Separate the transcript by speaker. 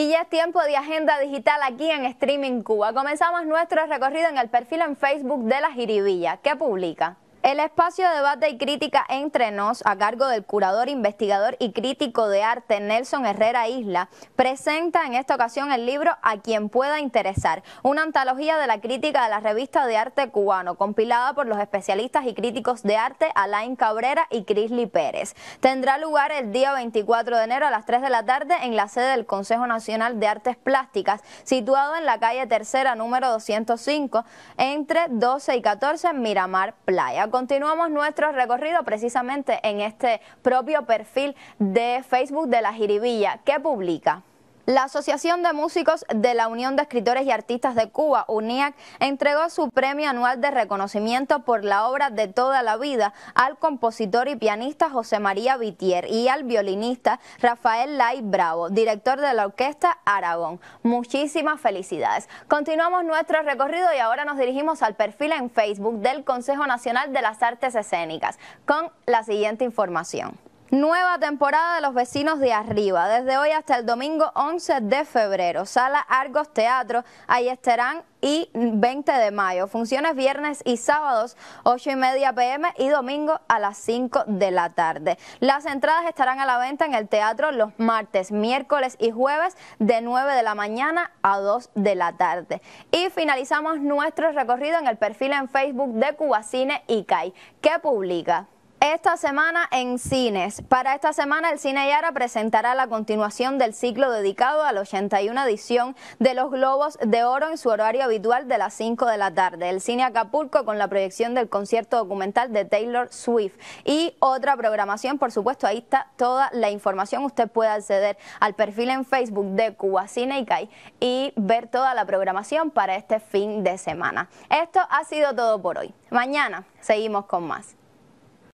Speaker 1: Y ya es tiempo de agenda digital aquí en Streaming Cuba. Comenzamos nuestro recorrido en el perfil en Facebook de la Jiribilla. ¿Qué publica? El espacio de debate y crítica entre nos, a cargo del curador, investigador y crítico de arte Nelson Herrera Isla, presenta en esta ocasión el libro A quien pueda interesar, una antología de la crítica de la revista de arte cubano, compilada por los especialistas y críticos de arte Alain Cabrera y Crisly Pérez. Tendrá lugar el día 24 de enero a las 3 de la tarde en la sede del Consejo Nacional de Artes Plásticas, situado en la calle Tercera, número 205, entre 12 y 14 Miramar Playa continuamos nuestro recorrido precisamente en este propio perfil de Facebook de la Jiribilla que publica. La Asociación de Músicos de la Unión de Escritores y Artistas de Cuba, UNIAC, entregó su premio anual de reconocimiento por la obra de toda la vida al compositor y pianista José María Vitier y al violinista Rafael Lai Bravo, director de la Orquesta Aragón. Muchísimas felicidades. Continuamos nuestro recorrido y ahora nos dirigimos al perfil en Facebook del Consejo Nacional de las Artes Escénicas con la siguiente información. Nueva temporada de Los Vecinos de Arriba, desde hoy hasta el domingo 11 de febrero, Sala Argos Teatro, ahí estarán y 20 de mayo, funciones viernes y sábados 8 y media pm y domingo a las 5 de la tarde. Las entradas estarán a la venta en el teatro los martes, miércoles y jueves de 9 de la mañana a 2 de la tarde. Y finalizamos nuestro recorrido en el perfil en Facebook de Cubacine ICAI, que publica. Esta semana en cines. Para esta semana el Cine Yara presentará la continuación del ciclo dedicado a la 81 edición de los Globos de Oro en su horario habitual de las 5 de la tarde. El Cine Acapulco con la proyección del concierto documental de Taylor Swift y otra programación, por supuesto, ahí está toda la información. Usted puede acceder al perfil en Facebook de Cuba Cine y ver toda la programación para este fin de semana. Esto ha sido todo por hoy. Mañana seguimos con más.